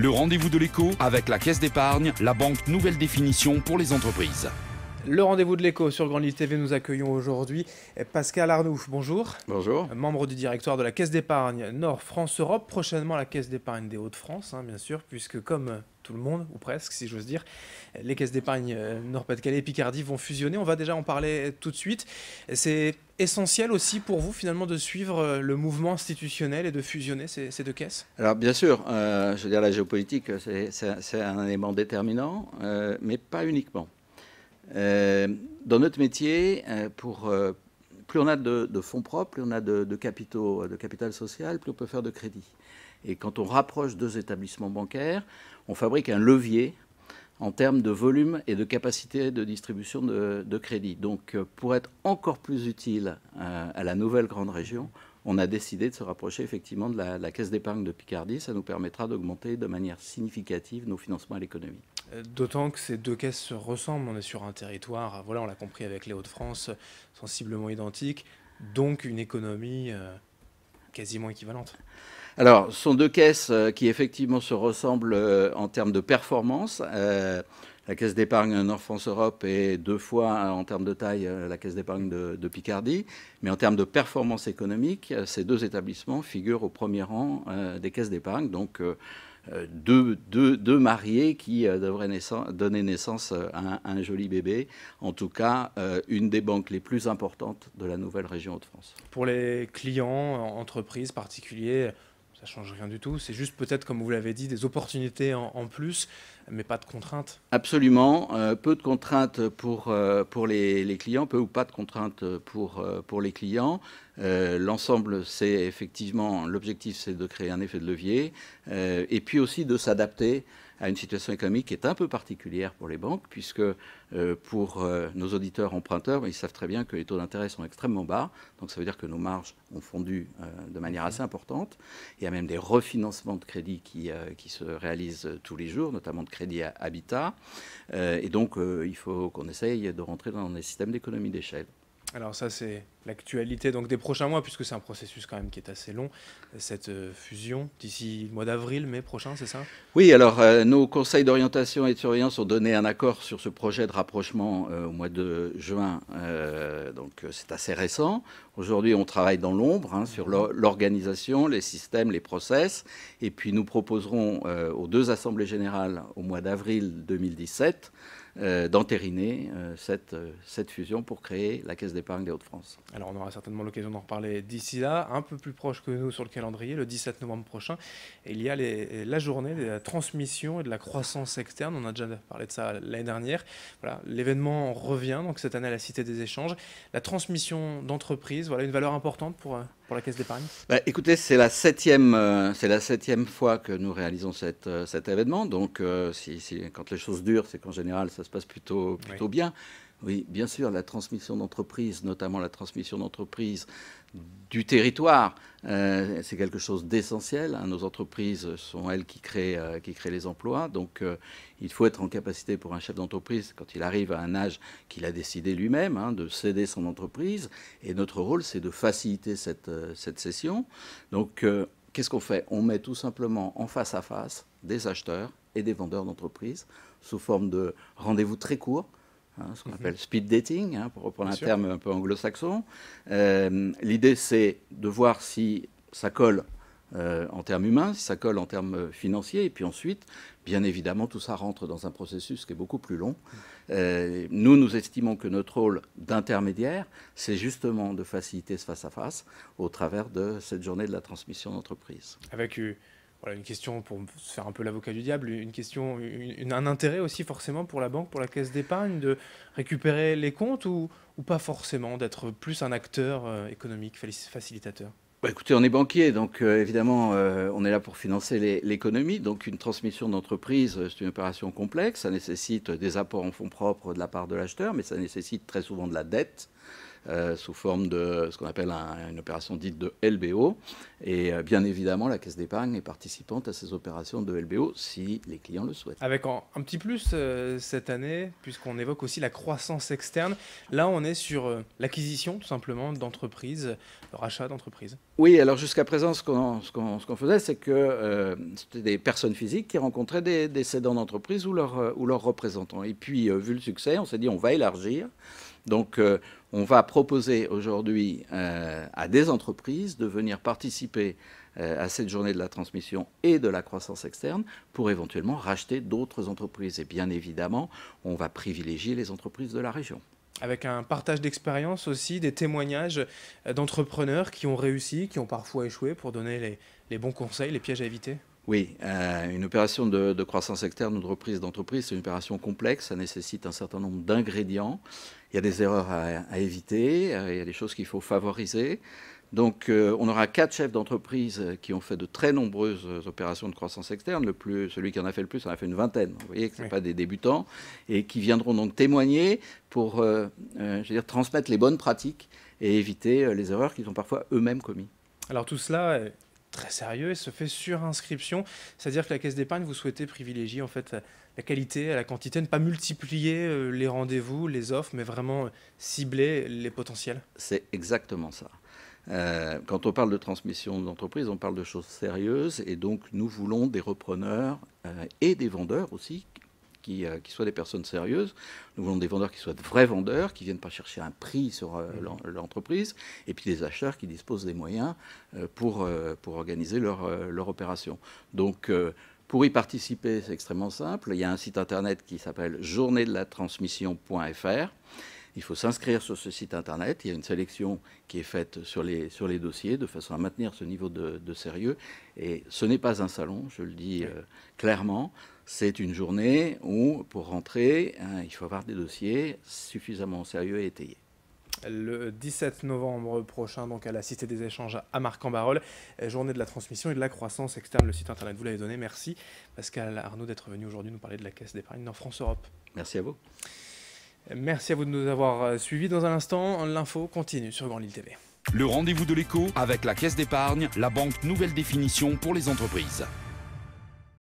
Le rendez-vous de l'écho avec la Caisse d'épargne, la banque nouvelle définition pour les entreprises. Le rendez-vous de l'écho sur Grand Lille TV, nous accueillons aujourd'hui eh, Pascal Arnouf. Bonjour. Bonjour. Euh, membre du directoire de la Caisse d'épargne Nord-France-Europe, prochainement la Caisse d'épargne des Hauts-de-France, hein, bien sûr, puisque comme euh, tout le monde, ou presque, si j'ose dire. Les caisses d'épargne euh, Nord-Pas-de-Calais et Picardie vont fusionner. On va déjà en parler euh, tout de suite. C'est essentiel aussi pour vous, finalement, de suivre euh, le mouvement institutionnel et de fusionner ces, deux caisses Alors, bien sûr, je veux dire, la géopolitique, c'est un élément déterminant, mais pas uniquement. dans notre métier, pour plus on a de, fonds propres, plus on a de, de, capitaux, de capital social, plus on peut faire de crédit. Et quand on rapproche deux établissements bancaires, on fabrique un levier en termes de volume et de capacité de distribution de, crédit. Donc euh, pour être encore plus utile euh, à, la nouvelle grande région, on a décidé de se rapprocher effectivement de la, caisse d'épargne de Picardie. Ça nous permettra d'augmenter de manière significative nos financements à l'économie. Euh, d'autant que ces deux caisses se ressemblent. On est sur un territoire, ah, voilà, on l'a compris avec les Hauts-de-France, sensiblement identique, donc une économie quasiment équivalente. Alors, ce sont deux caisses euh, qui effectivement se ressemblent euh, en termes de performance. Euh, la caisse d'épargne Nord-France Europe est deux fois en termes de taille la caisse d'épargne de, Picardie, mais en termes de performance économique, ces deux établissements figurent au premier rang des caisses d'épargne, donc deux, deux, mariés qui devraient donner naissance à un, à un, joli bébé, en tout cas une des banques les plus importantes de la nouvelle région Hauts-de-France. Pour les clients, entreprises, particuliers, ça change rien du tout. C'est juste peut-être, comme vous l'avez dit, des opportunités en, plus, mais pas de contraintes. Absolument, euh, peu de contraintes pour, euh, pour les, clients, peu ou pas de contraintes pour, euh, pour les clients. L'ensemble, c'est effectivement, l'objectif, c'est de créer un effet de levier, et puis aussi de s'adapter à une situation économique qui est un peu particulière pour les banques, puisque euh, pour euh, nos auditeurs emprunteurs, ils savent très bien que les taux d'intérêt sont extrêmement bas, donc ça veut dire que nos marges ont fondu euh, de manière assez importante. Il y a même des refinancements de crédits qui, qui se réalisent tous les jours, notamment de crédits à habitat, et donc il faut qu'on essaye de rentrer dans des systèmes d'économie d'échelle. Alors ça, c'est l'actualité donc des prochains mois, puisque c'est un processus quand même qui est assez long, cette euh, fusion d'ici le mois d'avril, mai prochain, c'est ça Oui, alors euh, nos conseils d'orientation et de surveillance ont donné un accord sur ce projet de rapprochement euh, au mois de juin, donc c'est assez récent. Aujourd'hui, on travaille dans l'ombre hein, sur l'organisation, les systèmes, les process, et puis nous proposerons aux deux assemblées générales au mois d'avril 2017 euh, d'entériner euh, cette, euh, cette, fusion pour créer la Caisse d'épargne des Hauts-de-France. Alors on aura certainement l'occasion d'en reparler d'ici là, un peu plus proche que nous sur le calendrier, le 17 novembre prochain. Il y a les, la journée de la transmission et de la croissance externe, on a déjà parlé de ça l'année dernière. L'événement revient donc cette année à la Cité des échanges. La transmission d'entreprise, voilà une valeur importante pour pour la Caisse d'épargne bah, Écoutez, c'est la, septième, euh, la septième fois que nous réalisons euh, cet événement. Donc, euh, quand les choses durent, c'est qu'en général, ça se passe plutôt, plutôt bien. Oui, bien sûr, la transmission d'entreprise, notamment la transmission d'entreprise du territoire, euh, c'est quelque chose d'essentiel. Hein. Nos entreprises sont elles qui créent, euh, les emplois. Donc euh, il faut être en capacité pour un chef d'entreprise, quand il arrive à un âge qu'il a décidé lui-même, hein, de céder son entreprise. Et notre rôle, c'est de faciliter cette, cette cession. Donc qu'est-ce qu'on fait On met tout simplement en face à face des acheteurs et des vendeurs d'entreprises sous forme de rendez-vous très courts Hein, ce qu'on mhm. appelle speed dating, hein, pour reprendre un terme un peu anglo-saxon. Euh, l'idée, c'est de voir si ça colle euh, en termes humains, si ça colle en termes financiers, et puis ensuite, bien évidemment, tout ça rentre dans un processus qui est beaucoup plus long. Euh, nous, nous estimons que notre rôle d'intermédiaire, c'est justement de faciliter ce face-à-face au travers de cette journée de la transmission d'entreprise. Avec voilà, une question pour se faire un peu l'avocat du diable, une question, un intérêt aussi forcément pour la banque, pour la caisse d'épargne, de récupérer les comptes ou, pas forcément, d'être plus un acteur euh, économique, facilitateur bah, écoutez, on est banquier, donc euh, évidemment, euh, on est là pour financer l'économie. Donc, une transmission d'entreprise, c'est une opération complexe. Ça nécessite des apports en fonds propres de la part de l'acheteur, mais ça nécessite très souvent de la dette. Euh, sous forme de ce qu'on appelle une opération dite de LBO. Et euh, bien évidemment, la Caisse d'épargne est participante à ces opérations de LBO si les clients le souhaitent. Avec un, petit plus euh, cette année, puisqu'on évoque aussi la croissance externe, là on est sur l'acquisition tout simplement d'entreprises, le rachat d'entreprises. Oui, alors jusqu'à présent, ce qu'on faisait, c'est que euh, c'était des personnes physiques qui rencontraient des, des cédants d'entreprise ou, leurs euh, représentants. Et puis, euh, vu le succès, on s'est dit, on va élargir. Donc, on va proposer aujourd'hui à des entreprises de venir participer à cette journée de la transmission et de la croissance externe pour éventuellement racheter d'autres entreprises. Et bien évidemment, on va privilégier les entreprises de la région avec un partage d'expérience aussi, des témoignages euh, d'entrepreneurs qui ont réussi, qui ont parfois échoué pour donner les, bons conseils, les pièges à éviter oui, euh, une opération de, croissance externe ou reprise d'entreprise, c'est une opération complexe, ça nécessite un certain nombre d'ingrédients. Il y a des erreurs à, éviter, euh, il y a des choses qu'il faut favoriser. Donc euh, on aura quatre chefs d'entreprise euh, qui ont fait de très nombreuses euh, opérations de croissance externe. Le plus, celui qui en a fait le plus en a fait une vingtaine. Vous voyez que ce n'est pas des débutants. Et qui viendront donc témoigner pour je veux dire, transmettre les bonnes pratiques et éviter les erreurs qu'ils ont parfois eux-mêmes commises. Alors tout cela est très sérieux et se fait sur inscription. C'est-à-dire que la caisse d'épargne, vous souhaitez privilégier en fait la qualité la quantité, ne pas multiplier les rendez-vous, les offres, mais vraiment cibler les potentiels. C'est exactement ça. Euh, quand on parle de transmission d'entreprise, on parle de choses sérieuses et donc nous voulons des repreneurs euh, et des vendeurs aussi euh, qui, soient des personnes sérieuses. Nous voulons des vendeurs qui soient de vrais vendeurs, qui viennent pas chercher un prix sur mmh. l'entreprise, et puis des acheteurs qui disposent des moyens pour, pour organiser leur, opération. Donc pour y participer, c'est extrêmement simple. Il y a un site internet qui s'appelle journéedelatransmission.fr il faut s'inscrire sur ce site internet. Il y a une sélection qui est faite sur les, sur les dossiers de façon à maintenir ce niveau de, sérieux. Et ce n'est pas un salon, je le dis euh, clairement. C'est une journée où, pour rentrer, hein, il faut avoir des dossiers suffisamment sérieux et étayés le 17 novembre prochain, donc à la Cité des Échanges à marc en barol euh, Journée de la transmission et de la croissance externe, le site internet vous l'avez donné. Merci Pascal Arnaud d'être venu aujourd'hui nous parler de la Caisse d'épargne dans france Europe. Merci à vous. Merci à vous de nous avoir euh, suivis. Dans un instant, l'info continue sur Grand Lille TV. Le rendez-vous de l'écho avec la Caisse d'épargne, la banque nouvelle définition pour les entreprises.